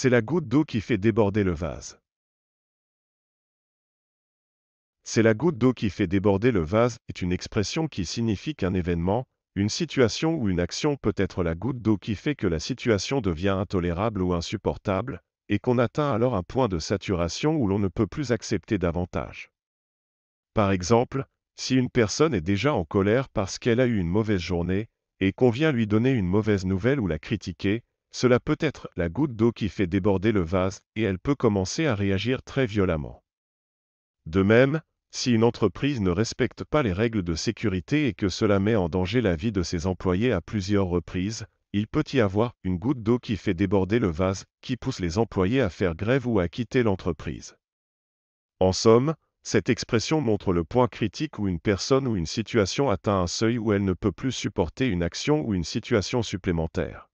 C'est la goutte d'eau qui fait déborder le vase. C'est la goutte d'eau qui fait déborder le vase est une expression qui signifie qu'un événement, une situation ou une action peut être la goutte d'eau qui fait que la situation devient intolérable ou insupportable, et qu'on atteint alors un point de saturation où l'on ne peut plus accepter davantage. Par exemple, si une personne est déjà en colère parce qu'elle a eu une mauvaise journée, et qu'on vient lui donner une mauvaise nouvelle ou la critiquer, cela peut être la goutte d'eau qui fait déborder le vase et elle peut commencer à réagir très violemment. De même, si une entreprise ne respecte pas les règles de sécurité et que cela met en danger la vie de ses employés à plusieurs reprises, il peut y avoir une goutte d'eau qui fait déborder le vase, qui pousse les employés à faire grève ou à quitter l'entreprise. En somme, cette expression montre le point critique où une personne ou une situation atteint un seuil où elle ne peut plus supporter une action ou une situation supplémentaire.